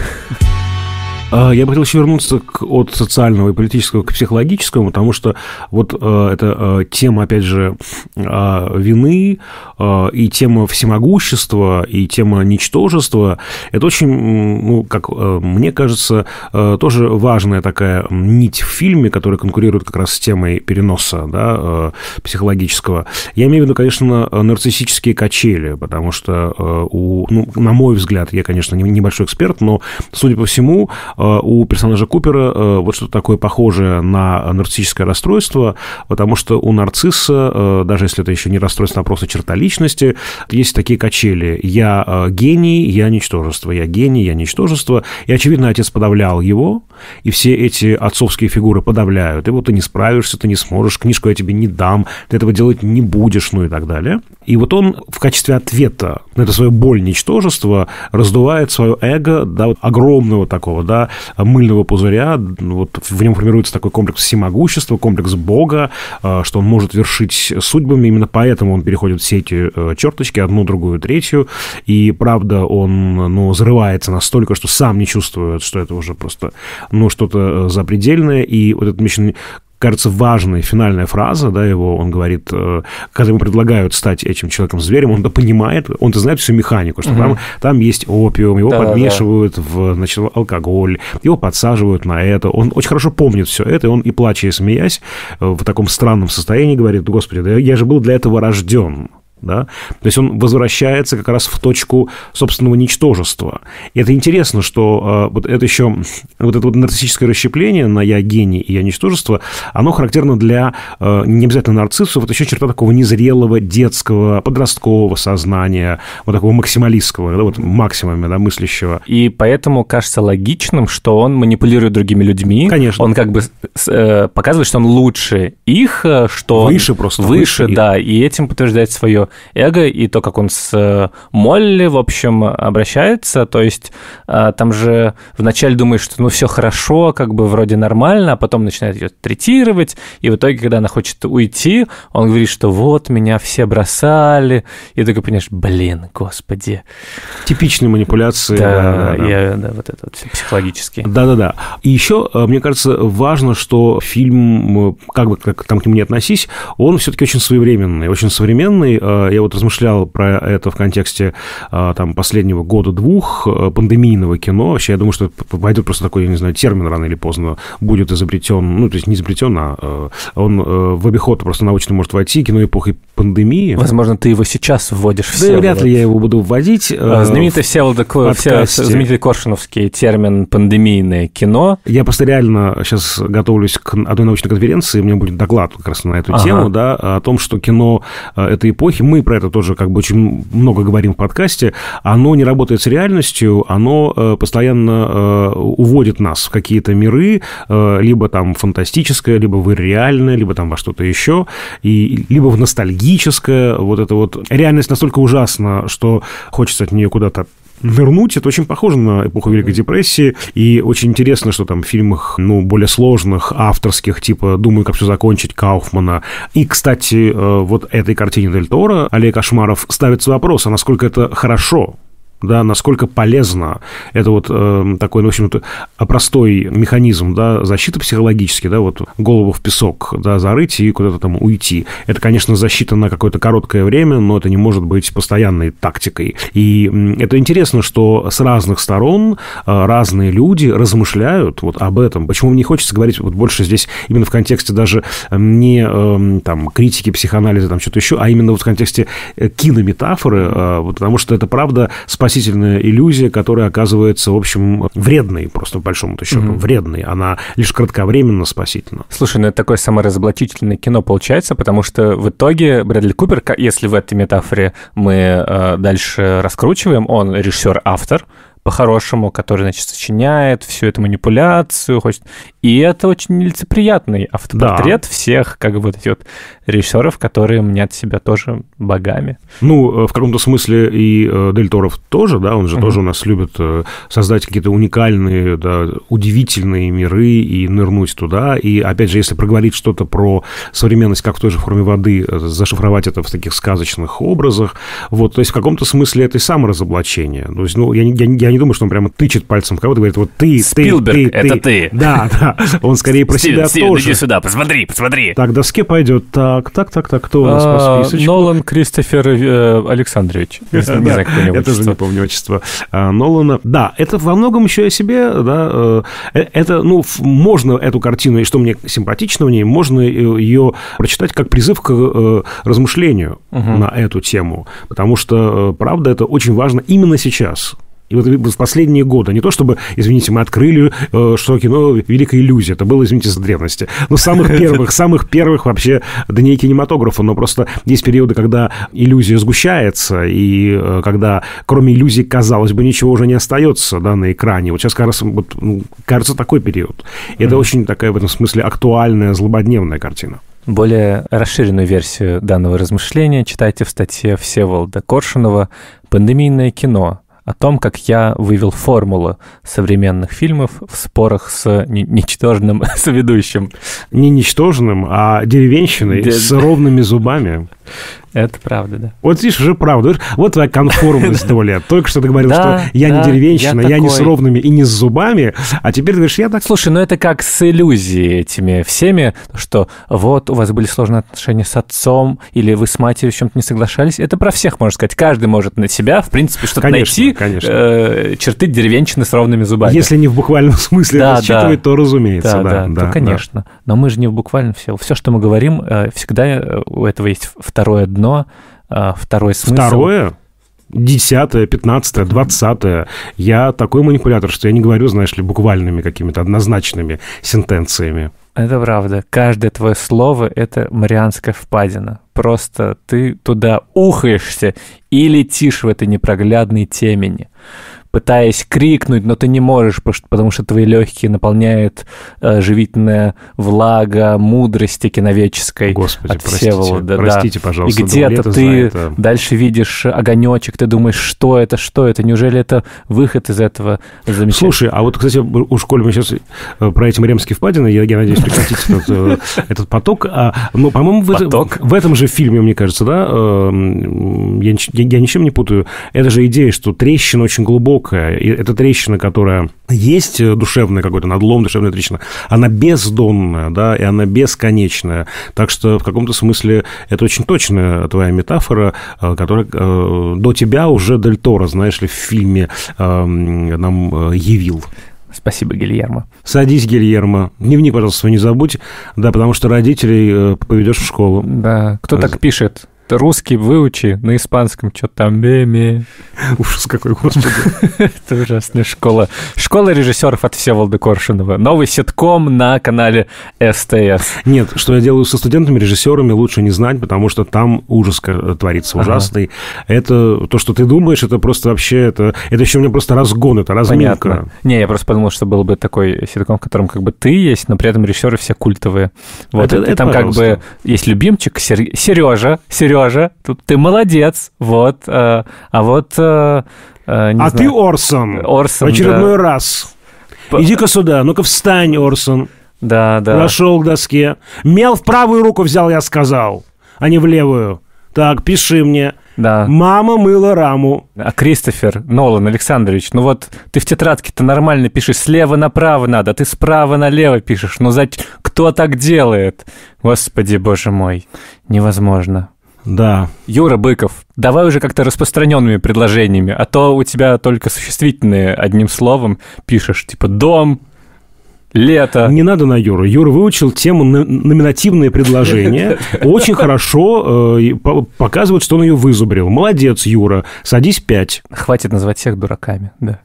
А, я бы хотел еще вернуться к, от социального и политического к психологическому, потому что вот э, эта э, тема, опять же, а, вины а, и тема всемогущества, и тема ничтожества, это очень, ну, как э, мне кажется, тоже важная такая нить в фильме, которая конкурирует как раз с темой переноса да, психологического. Я имею в виду, конечно, нарциссические качели, потому что, у, ну, на мой взгляд, я, конечно, небольшой эксперт, но, судя по всему, Э, у персонажа Купера э, вот что-то такое похожее на нарциссическое расстройство, потому что у нарцисса, э, даже если это еще не расстройство, а просто черта личности, есть такие качели. Я гений, я ничтожество. Я гений, я ничтожество. И, очевидно, отец подавлял его, и все эти отцовские фигуры подавляют. И вот ты не справишься, ты не сможешь, книжку я тебе не дам, ты этого делать не будешь, ну и так далее. И вот он в качестве ответа на это свою боль ничтожества раздувает свое эго до вот огромного такого, да, мыльного пузыря, вот в нем формируется такой комплекс всемогущества, комплекс Бога, э, что он может вершить судьбами, именно поэтому он переходит все эти э, черточки, одну, другую, третью, и правда он, ну, взрывается настолько, что сам не чувствует, что это уже просто, ну, что-то э, запредельное, и вот этот Mission кажется, важная финальная фраза, да, его, он говорит, э, когда ему предлагают стать этим человеком-зверем, он-то понимает, он-то знает всю механику, что угу. там, там есть опиум, его да, подмешивают да. в, значит, алкоголь, его подсаживают на это, он очень хорошо помнит все это, и он и плача, и смеясь, э, в таком странном состоянии говорит, господи, да я же был для этого рожден. Да? То есть он возвращается как раз в точку собственного ничтожества. И это интересно, что э, вот это еще вот это вот нарциссическое расщепление на я гений и я ничтожество, оно характерно для э, не обязательно нарциссов, вот еще черта такого незрелого детского подросткового сознания, вот такого максималистского, да, вот максимуме да, мыслящего. И поэтому кажется логичным, что он манипулирует другими людьми. Конечно. Он как бы э, показывает, что он лучше их, э, что выше он просто выше, выше да, и этим подтверждает свое эго и то, как он с э, Молли, в общем, обращается. То есть э, там же вначале думаешь, что ну все хорошо, как бы вроде нормально, а потом начинает ее третировать. И в итоге, когда она хочет уйти, он говорит, что вот меня все бросали. И ты понимаешь, блин, господи. Типичные манипуляции. Да, да, да. Я, да вот это вот психологически. Да-да-да. И еще, э, мне кажется, важно, что фильм, как бы как, там к нему не относись, он все-таки очень своевременный, очень современный. Э, я вот размышлял про это в контексте э, там последнего года-двух э, пандемийного кино. Вообще, я думаю, что пойдет просто такой, я не знаю, термин рано или поздно будет изобретен, ну, то есть не изобретен, а он в обиход просто научно может войти, кино эпохи пандемии. Возможно, ты его сейчас вводишь в Да, вряд ли я его буду вводить. А, знаменитый Всеволода, знаменитый Коршуновский термин «пандемийное кино». Я просто реально сейчас готовлюсь к одной научной конференции, у меня будет доклад как раз на эту ага. тему, да, о том, что кино этой эпохи мы про это тоже как бы очень много говорим в подкасте, оно не работает с реальностью, оно э, постоянно э, уводит нас в какие-то миры, э, либо там фантастическое, либо в реальное, либо там во что-то еще, и, либо в ностальгическое. Вот это вот реальность настолько ужасна, что хочется от нее куда-то нырнуть. Это очень похоже на эпоху Великой депрессии. И очень интересно, что там в фильмах, ну, более сложных, авторских, типа «Думаю, как все закончить» Кауфмана. И, кстати, э, вот этой картине Дель Тора Олег Ашмаров ставится вопрос, а насколько это хорошо да, насколько полезно. Это вот э, такой, ну, в общем-то, э, простой механизм, да, защиты психологически, да, вот голову в песок, да, зарыть и куда-то там уйти. Это, конечно, защита на какое-то короткое время, но это не может быть постоянной тактикой. И это интересно, что с разных сторон э, разные люди размышляют вот об этом. Почему мне хочется говорить вот больше здесь именно в контексте даже э, не э, там критики психоанализа, там что-то еще, а именно вот в контексте кинометафоры, э, потому что это правда спасение спасительная иллюзия, которая оказывается, в общем, вредной, просто по большому-то счету, mm-hmm. вредной. Она лишь кратковременно спасительна. Слушай, ну это такое саморазоблачительное кино получается, потому что в итоге Брэдли Купер, если в этой метафоре мы э, дальше раскручиваем, он режиссер-автор, по-хорошему, который, значит, сочиняет всю эту манипуляцию, хочет... И это очень нелицеприятный автопортрет да. всех, как бы, вот этих вот режиссеров, которые мнят себя тоже богами. Ну, э, в каком-то смысле и э, Дель Торов тоже, да, он же угу. тоже у нас любит э, создать какие-то уникальные, да, удивительные миры и нырнуть туда. И, опять же, если проговорить что-то про современность, как в той же форме воды, зашифровать это в таких сказочных образах, вот, то есть в каком-то смысле это и саморазоблачение. То есть, ну, я, я, я не думаю, что он прямо тычет пальцем в кого-то, говорит, вот ты, Спилберг, ты, ты, это ты. ты. Да, да. Он скорее про Стивен, себя Стивен, тоже. иди сюда, посмотри, посмотри. Так, доске пойдет. Так, так, так, так, кто у нас по а, списочку? Нолан Кристофер э, Александрович. Не знаю, кто Я тоже не помню отчество а, Нолана. Да, это во многом еще о себе, да. Э, э, это, ну, можно эту картину, и что мне симпатично в ней, можно ее прочитать как призыв к размышлению на эту тему. Потому что, правда, это очень важно именно сейчас. И вот в последние годы, не то чтобы, извините, мы открыли, э, что кино – великая иллюзия, это было, извините, с древности, но самых первых, самых первых вообще дней кинематографа, но просто есть периоды, когда иллюзия сгущается, и э, когда кроме иллюзии казалось бы, ничего уже не остается да, на экране. Вот сейчас, кажется, вот, ну, кажется такой период. И Это очень такая в этом смысле актуальная, злободневная картина. Более расширенную версию данного размышления читайте в статье Всеволода Коршунова «Пандемийное кино о том, как я вывел формулу современных фильмов в спорах с ничтожным соведущим. Не ничтожным, а деревенщиной Де... с ровными зубами. Это правда, да. Вот видишь, уже правда. Вот твоя конформность, Доля. Только что ты говорил, что я не деревенщина, я не с ровными и не с зубами, а теперь ты говоришь, я так... Слушай, ну это как с иллюзией этими всеми, что вот у вас были сложные отношения с отцом, или вы с матерью в чем-то не соглашались. Это про всех, можно сказать. Каждый может на себя, в принципе, что-то найти, э, черты деревенщины с ровными зубами. Если не в буквальном смысле рассчитывать, то разумеется. Да, да, конечно но мы же не в буквальном все. Все, что мы говорим, э, всегда э, у этого есть второе дно, э, второй смысл. Второе? десятое, пятнадцатое, двадцатое. Я такой манипулятор, что я не говорю, знаешь ли, буквальными какими-то однозначными сентенциями. Это правда. Каждое твое слово — это марианская впадина. Просто ты туда ухаешься и летишь в этой непроглядной темени пытаясь крикнуть, но ты не можешь, потому что твои легкие наполняет э, живительная влага мудрости киновеческой Господи, от простите, Всеволода. Простите, да. пожалуйста. И где-то ты знает, дальше видишь огонечек, ты думаешь, что это, что это, неужели это выход из этого замечательного? Слушай, а вот, кстати, у Школы мы сейчас э, про эти Мариамские впадины, я, я надеюсь, прекратить этот, э, поток, а, но, ну, по-моему, в, этом же фильме, мне кажется, да, э, я ничем не путаю, это же идея, что трещина очень глубокая, глубокая. И эта трещина, которая есть э, душевная какой-то надлом, душевная трещина, она бездонная, да, и она бесконечная. Так что в каком-то смысле это очень точная твоя метафора, э, которая э, до тебя уже Дель Торо, знаешь ли, в фильме эм, нам явил. Спасибо, Гильермо. Садись, Гильермо. Дневник, пожалуйста, не забудь, да, потому что родителей поведешь в школу. Да, кто так пишет? русский выучи на испанском, что то там ме Ужас какой, господи. Это ужасная школа. Школа режиссеров от Всеволода Коршунова. Новый ситком на канале СТС. Нет, что я делаю со студентами, режиссерами, лучше не знать, потому что там ужас э, творится ужасный. Это то, что ты думаешь, это просто вообще... Это, это еще у меня просто разгон, это разминка. Не, я просто подумал, что был бы такой ситком, в котором как бы ты есть, но при этом режиссеры все культовые. Вот, это, и, там как бы есть любимчик Сережа, Сережа Сережа, тут ты молодец, вот, э, а вот... Э, э, а знаю. ты Орсон. Орсон, В очередной да. раз. Иди-ка сюда, ну-ка встань, Орсон. Да, да. Прошел к доске. Мел в правую руку взял, я сказал, а не в левую. Так, пиши мне. Да. Мама мыла раму. А Кристофер Нолан Александрович, ну вот ты в тетрадке-то нормально пишешь, слева направо надо, а ты справа налево пишешь. Ну за кто так делает? Господи, боже мой, невозможно. Да. Юра Быков, давай уже как-то распространенными предложениями, а то у тебя только существительные одним словом пишешь, типа дом, лето. Не надо на Юру. Юра выучил тему номинативные предложения. Очень хорошо э, показывает, что он ее вызубрил. Молодец, Юра. Садись пять. Хватит называть всех дураками, да.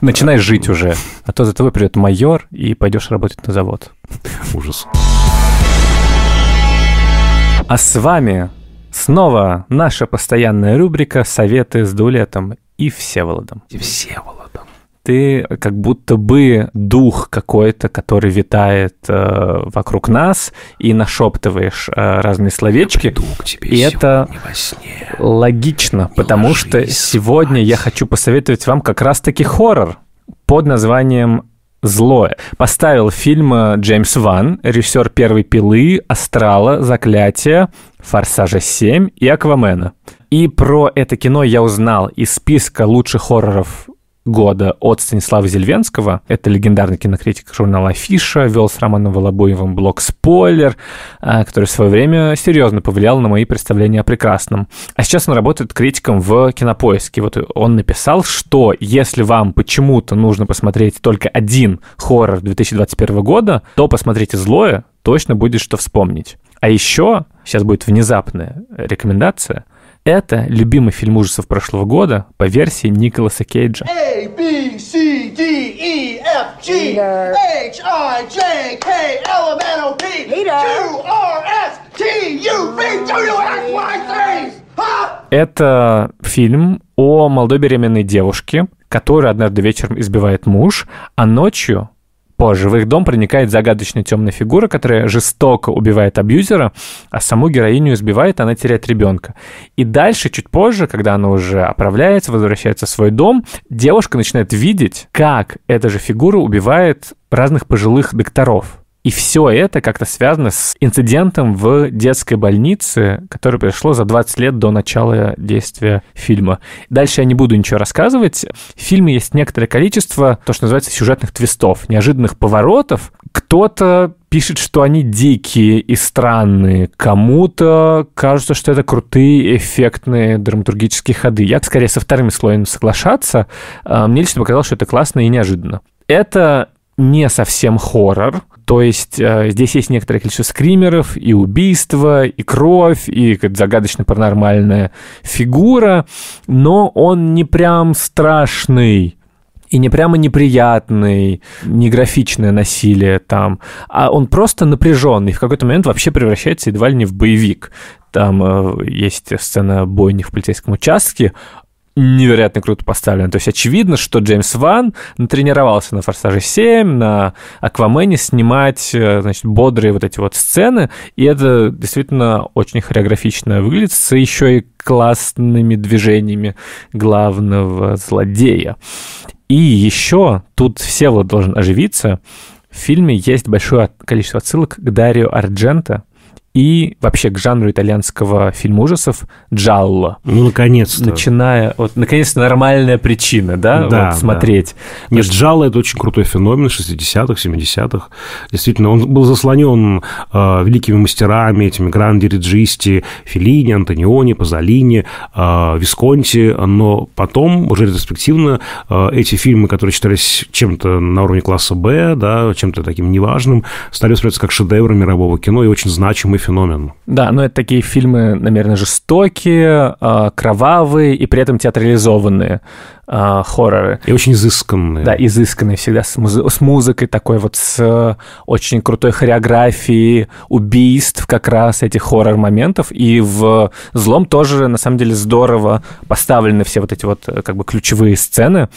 Начинай жить уже, а то за тобой придет майор и пойдешь работать на завод. Ужас. А с вами снова наша постоянная рубрика «Советы с Дулетом» и Всеволодом. И Всеволодом. Ты как будто бы дух какой-то, который витает э, вокруг нас, и нашептываешь э, разные словечки. Дух тебе и это во сне. логично, Не потому что спать. сегодня я хочу посоветовать вам как раз-таки хоррор под названием злое. Поставил фильм э, Джеймс Ван, режиссер «Первой пилы», «Астрала», «Заклятие», «Форсажа 7» и «Аквамена». И про это кино я узнал из списка лучших хорроров года от Станислава Зельвенского. Это легендарный кинокритик журнала «Афиша», вел с Романом Волобуевым блог «Спойлер», а, который в свое время серьезно повлиял на мои представления о прекрасном. А сейчас он работает критиком в «Кинопоиске». Вот он написал, что если вам почему-то нужно посмотреть только один хоррор 2021 года, то посмотрите «Злое», точно будет что вспомнить. А еще, сейчас будет внезапная рекомендация – это любимый фильм ужасов прошлого года по версии Николаса Кейджа. Это фильм о молодой беременной девушке, которую однажды вечером избивает муж, а ночью Позже в их дом проникает загадочная темная фигура, которая жестоко убивает абьюзера, а саму героиню избивает, она теряет ребенка. И дальше, чуть позже, когда она уже оправляется, возвращается в свой дом, девушка начинает видеть, как эта же фигура убивает разных пожилых докторов. И все это как-то связано с инцидентом в детской больнице, который произошло за 20 лет до начала действия фильма. Дальше я не буду ничего рассказывать. В фильме есть некоторое количество, то, что называется, сюжетных твистов, неожиданных поворотов. Кто-то пишет, что они дикие и странные. Кому-то кажется, что это крутые, эффектные драматургические ходы. Я, скорее, со вторым слоем соглашаться. А, мне лично показалось, что это классно и неожиданно. Это не совсем хоррор, то есть э, здесь есть некоторое количество скримеров, и убийство, и кровь, и как-то загадочная паранормальная фигура, но он не прям страшный и не прямо неприятный, не графичное насилие там, а он просто напряженный, в какой-то момент вообще превращается едва ли не в боевик. Там э, есть сцена бойни в полицейском участке, невероятно круто поставлен. То есть очевидно, что Джеймс Ван тренировался на «Форсаже 7», на «Аквамене» снимать э, значит, бодрые вот эти вот сцены, и это действительно очень хореографично выглядит, с еще и классными движениями главного злодея. И еще тут все вот должен оживиться, в фильме есть большое количество отсылок к Дарио Арджента – и вообще к жанру итальянского фильма ужасов джалло. Ну, наконец-то. Начиная, вот, наконец-то нормальная причина, да, да вот, смотреть. Да. Нет, джалло – это очень крутой феномен 60-х, 70-х. Действительно, он был заслонен э, а, великими мастерами, этими гранди-реджисти, Филини, Антониони, Пазолини, э, Висконти, но потом, уже ретроспективно, э, эти фильмы, которые считались чем-то на уровне класса Б, да, чем-то таким неважным, стали смотреться как шедевры мирового кино и очень значимые феномен. Да, но ну, это такие фильмы, наверное, жестокие, а, кровавые и при этом театрализованные а, хорроры. И очень изысканные. Да, изысканные всегда, с, муз с музыкой такой вот, с э, очень крутой хореографией, убийств как раз этих хоррор-моментов. И в «Злом» тоже, на самом деле, здорово поставлены все вот эти вот э, как бы ключевые сцены.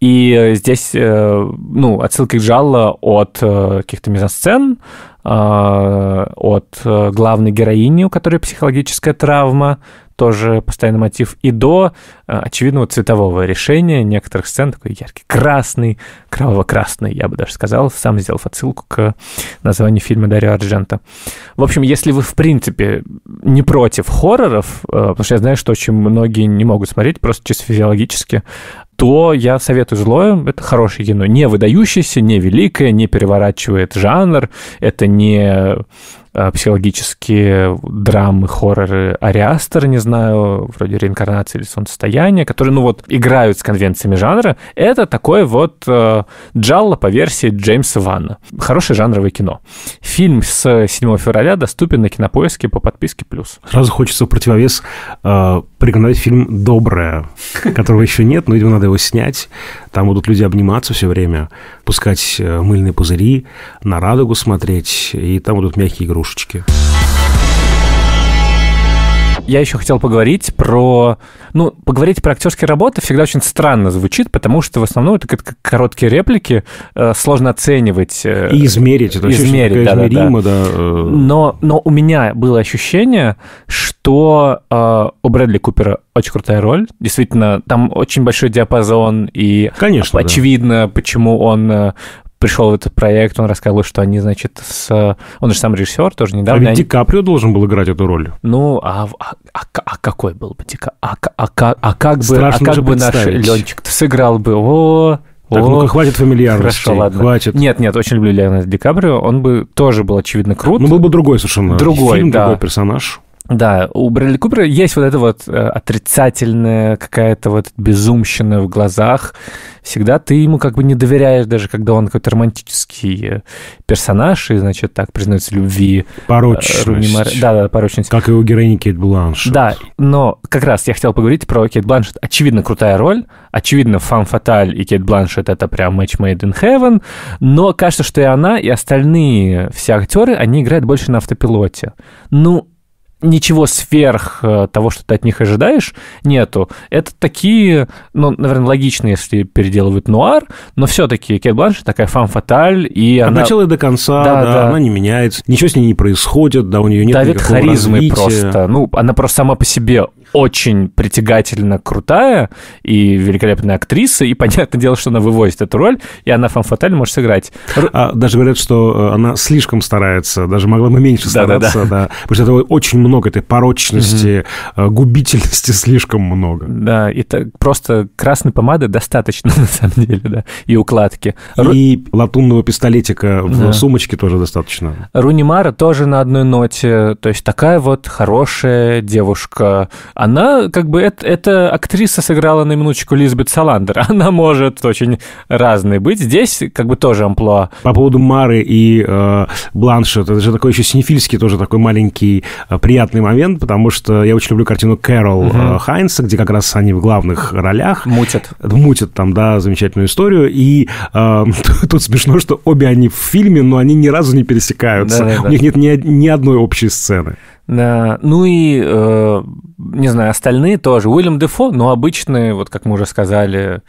И э, здесь, ну, отсылки к Джалла от каких-то мизансцен, а, от э, главной героини, у которой психологическая травма, тоже постоянный мотив, и до э, очевидного цветового решения некоторых сцен, такой яркий красный, кроваво-красный, я бы даже сказал, сам сделал отсылку к названию фильма Дарья Арджента. В общем, если вы, в принципе, не против хорроров, э, потому что я знаю, что очень многие не могут смотреть, просто чисто физиологически, то я советую «Злое». Это хорошее кино. Не выдающееся, не великое, не переворачивает жанр. Это не Э, психологические драмы, хорроры Ариастер, не знаю, вроде реинкарнации или солнцестояния, которые, ну вот, играют с конвенциями жанра, это такой вот э, джалло по версии Джеймса Ванна. Хорошее жанровое кино. Фильм с 7 февраля доступен на Кинопоиске по подписке «Плюс». Сразу хочется в противовес э, порекомендовать фильм «Доброе», которого еще нет, но, видимо, надо его снять. Там будут люди обниматься все время, пускать э, мыльные пузыри, на радугу смотреть, и там будут мягкие игрушечки я еще хотел поговорить про... Ну, поговорить про актерские работы всегда очень странно звучит, потому что в основном это как короткие реплики, э, сложно оценивать. Э, и измерить. Это измерить, да, измеримо, да, да. Но, но у меня было ощущение, что э, у Брэдли Купера очень крутая роль. Действительно, там очень большой диапазон, и Конечно, очевидно, да. почему он пришел в этот проект, он рассказывал, что они, значит, с... Он же сам режиссер, тоже а недавно... А ведь Ди Каприо должен был играть эту роль. Ну, а, а, а, а какой был бы Ди Каприо? А, а, а, а как бы, а как бы наш ленчик сыграл бы? О, так, ну-ка, хватит фамильярности. Хорошо, ладно. Хватит. Нет, нет, очень люблю Леонардо Ди Каприо. Он бы тоже был, очевидно, крут. Ну, был бы другой совершенно. Другой, Фильм, да. другой персонаж. Да, у Брэдли Купера есть вот эта вот э, отрицательная какая-то вот безумщина в глазах. Всегда ты ему как бы не доверяешь, даже когда он какой-то романтический э, персонаж, и, значит, так признается любви. Э, порочность. Да, да, порочность. Как и у героини Кейт Бланш. Да, но как раз я хотел поговорить про Кейт Бланш. Очевидно, крутая роль. Очевидно, Фам Фаталь и Кейт Бланшет — это прям match made in heaven. Но кажется, что и она, и остальные все актеры, они играют больше на автопилоте. Ну, ничего сверх э, того, что ты от них ожидаешь, нету. Это такие, ну, наверное, логичные, если переделывают нуар, но все-таки Кейт Бланш такая фан-фаталь, и От начала и до конца, да, да, да, она не меняется, ничего с ней не происходит, да, у нее нет Давит харизмы развития. просто. Ну, она просто сама по себе очень притягательно крутая и великолепная актриса, и понятное дело, что она вывозит эту роль, и она фан-фаталь может сыграть. А, даже говорят, что э, она слишком старается, даже могла бы меньше стараться, да, да, да. потому что этого очень много, этой порочности, угу. губительности слишком много. Да, и так, просто красной помады достаточно, на самом деле, да, и укладки. И латунного пистолетика в да. сумочке тоже достаточно. Руни Мара тоже на одной ноте, то есть такая вот хорошая девушка, она как бы это, это актриса сыграла на минуточку Лизбет Саландер. Она может очень разной быть. Здесь как бы тоже амплуа. По поводу Мары и э, Бланшет, это же такой еще синефильский тоже такой маленький э, приятный момент, потому что я очень люблю картину Кэрол угу. э, Хайнса, где как раз они в главных ролях. Мутят. Мутят там, да, замечательную историю. И э, тут смешно, что обе они в фильме, но они ни разу не пересекаются. Да, да, У них нет ни, ни одной общей сцены. Э, ну и, э, не знаю, остальные тоже. Уильям Дефо, но обычный, вот как мы уже сказали,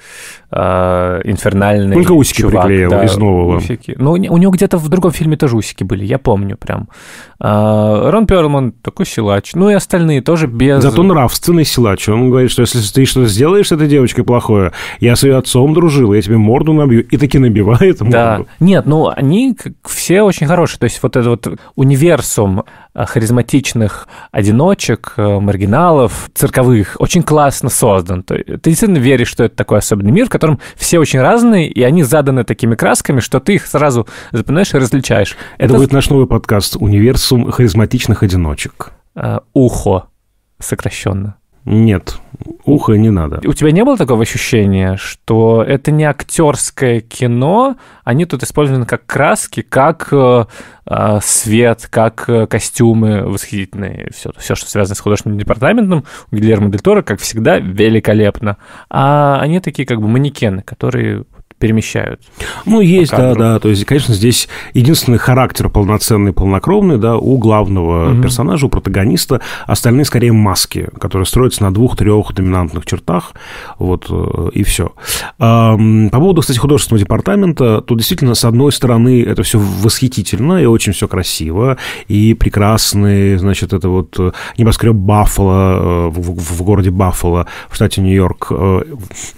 э, инфернальный Только усики чувак, приклеил да, из нового. Усики. Ну, у него где-то в другом фильме тоже усики были, я помню прям. Рон Перлман такой силач. Ну и остальные тоже без... Зато нравственный силач. Он говорит, что если ты что-то сделаешь с этой девочкой плохое, я с ее отцом дружил, я тебе морду набью. И таки набивает морду. Да. Нет, ну они все очень хорошие. То есть вот этот вот универсум Э, харизматичных одиночек, э, маргиналов, цирковых, очень классно создан. Ты действительно веришь, что это такой особенный мир, в котором все очень разные, и они заданы такими красками, что ты их сразу запоминаешь и различаешь. Это, это будет наш новый подкаст «Универсум харизматичных одиночек». Э, ухо сокращенно. Нет, ухо не надо. У тебя не было такого ощущения, что это не актерское кино, они тут использованы как краски, как э, э свет, как э, костюмы восхитительные, все, все, что связано с художественным департаментом, у Гильермо Дель Торо, как всегда, великолепно. А они такие как бы манекены, которые перемещают. Ну, есть, да, да. То есть, конечно, здесь единственный характер полноценный, полнокровный, да, у главного угу. персонажа, у протагониста. Остальные, скорее, маски, которые строятся на двух-трех доминантных чертах. Вот, э, и все. По поводу, кстати, художественного департамента, то действительно, с одной стороны, это все восхитительно и очень все красиво, и прекрасный, значит, это вот э, небоскреб Баффало э, в, в, в городе Баффало в штате Нью-Йорк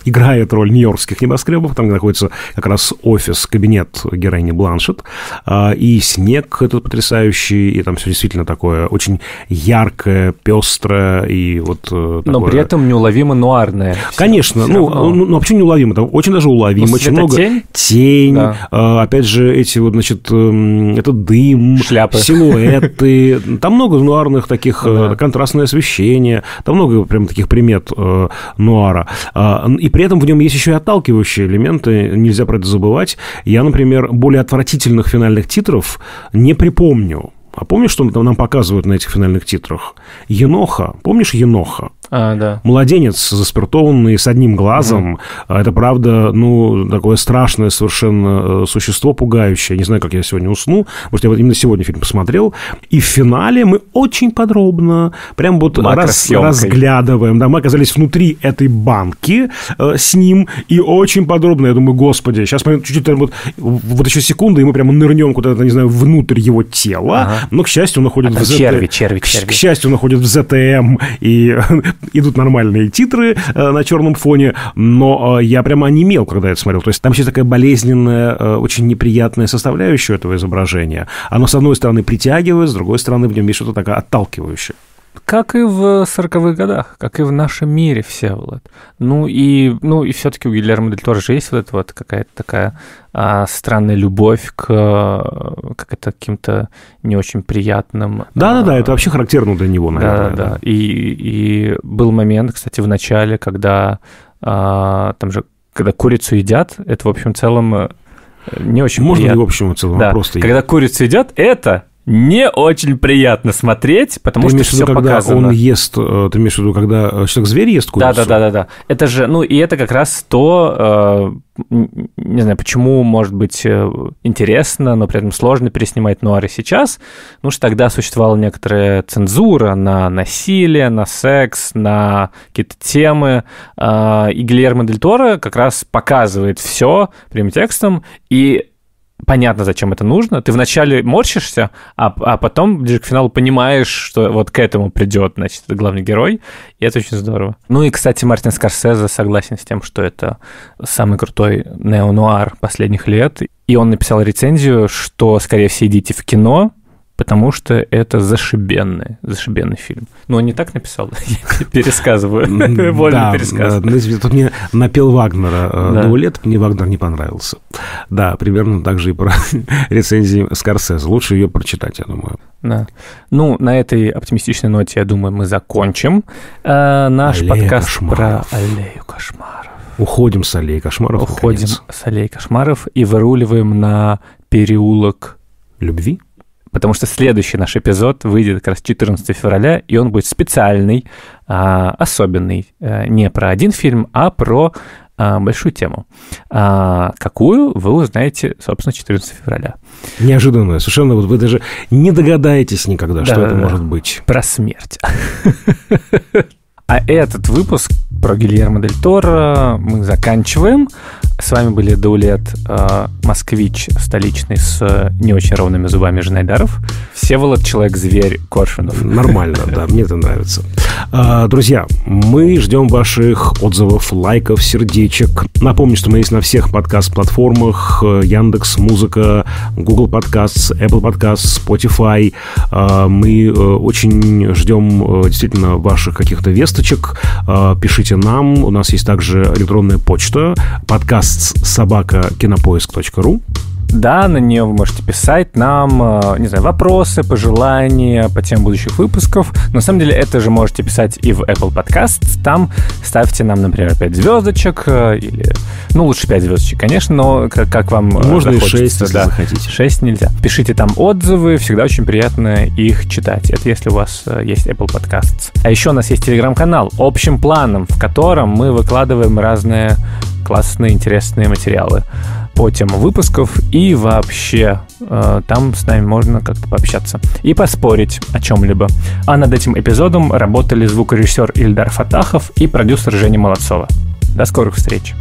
играет роль нью-йоркских небоскребов, там какой находится как раз офис, кабинет героини Бланшет. А, и снег этот потрясающий, и там все действительно такое очень яркое, пестрое и вот э, такое... Но при этом неуловимо нуарное. Конечно. Ну, ну, ну, ну, а почему неуловимо? Там очень даже уловимо. Ну, очень много тень. тень да. А, опять же, эти вот, значит, эм, это дым. Шляпы. Силуэты. Там много нуарных таких, ну э, да. контрастное освещение. Там много прям таких примет э, нуара. А, и при этом в нем есть еще и отталкивающие элементы нельзя про это забывать. Я, например, более отвратительных финальных титров не припомню. А помнишь, что нам показывают на этих финальных титрах? Еноха. Помнишь Еноха? А, да. Младенец, заспиртованный с одним глазом. Угу. Это правда, ну, такое страшное совершенно э, существо, пугающее. Не знаю, как я сегодня усну. Может, я вот именно сегодня фильм посмотрел. И в финале мы очень подробно, прям вот раз, разглядываем. Да, мы оказались внутри этой банки э, с ним. И очень подробно, я думаю, господи, сейчас мы чуть-чуть вот, вот еще секунды, и мы прямо нырнем куда-то, не знаю, внутрь его тела. Ага. Но, ну, к счастью, он уходит а в ЗТ... черви, черви, черви. К счастью, он уходит в ЗТМ, и идут нормальные титры э, на черном фоне, но э, я прямо онемел, когда это смотрел. То есть там еще такая болезненная, э, очень неприятная составляющая этого изображения. Оно, с одной стороны, притягивает, с другой стороны, в нем есть что-то такое отталкивающее как и в 40-х годах, как и в нашем мире, все вот. Ну и, ну, и все-таки у Гильермо Дель Торо же есть вот эта вот какая-то такая а, странная любовь к, как к каким-то не очень приятным... А, Да-да-да, это вообще характерно для него, наверное. Да-да-да. И, и был момент, кстати, в начале, когда а, там же когда курицу едят, это, в общем, целом э, не очень Можно приятно. ли в общем и целом да. просто Когда курицу едят, это не очень приятно смотреть, потому ты что все виду, когда показано. Он ест, э, ты имеешь в виду, когда э, человек зверь ест курицу? Да, да, да, да, да. Это же, ну и это как раз то, э, не знаю, почему может быть интересно, но при этом сложно переснимать нуары сейчас, потому что тогда существовала некоторая цензура на насилие, на секс, на какие-то темы, и Гильермо Дель Торо как раз показывает все прямым текстом и понятно, зачем это нужно. Ты вначале морщишься, а, а потом ближе к финалу понимаешь, что вот к этому придет, значит, главный герой, и это очень здорово. Ну и, кстати, Мартин Скорсезе согласен с тем, что это самый крутой неонуар последних лет, и он написал рецензию, что, скорее всего, идите в кино, потому что это зашибенный, зашибенный фильм. Ну, он не так написал, я пересказываю, вольно пересказываю. Э, ну, тут мне напел Вагнера э, лет. мне Вагнер не понравился. Да, примерно так же и про рецензии Скорсезе. Лучше ее прочитать, я думаю. Да. Ну, на этой оптимистичной ноте, я думаю, мы закончим э, наш подкаст про аллею кошмаров. Уходим с аллеи кошмаров. Уходим наконец. с аллеи кошмаров и выруливаем на переулок любви потому что следующий наш эпизод выйдет как раз 14 февраля, и он будет специальный, а, особенный, э, не про один фильм, а про а, большую тему. А, какую вы узнаете, собственно, 14 февраля. Неожиданно, совершенно вот вы даже не догадаетесь никогда, да, что это да, может быть. Про смерть. А этот выпуск про Гильермо Дель Торо мы заканчиваем. С вами были Даулет э, Москвич, столичный, с э, не очень ровными зубами Жнайдаров, Всеволод Человек-зверь Коршунов. Нормально, да, мне это нравится. Э, друзья, мы ждем ваших отзывов, лайков, сердечек. Напомню, что мы есть на всех подкаст-платформах. Э, Яндекс, Музыка, Google Podcasts, Apple Podcasts, Spotify. Мы очень ждем действительно ваших каких-то весточек. Пишите нам. У нас есть также электронная почта подкаст подкаст собака кинопоиск.ру да, на нее вы можете писать нам, э, не знаю, вопросы, пожелания по тем будущих выпусков. На самом деле, это же можете писать и в Apple Podcast. Там ставьте нам, например, 5 звездочек э, или... Ну, лучше 5 звездочек, конечно, но как, как вам э, Можно и 6, да. если захотите. 6 нельзя. Пишите там отзывы, всегда очень приятно их читать. Это если у вас есть Apple Podcasts. А еще у нас есть телеграм-канал общим планом, в котором мы выкладываем разные классные, интересные материалы по темам выпусков и вообще э, там с нами можно как-то пообщаться и поспорить о чем-либо. А над этим эпизодом работали звукорежиссер Ильдар Фатахов и продюсер Женя Молодцова. До скорых встреч!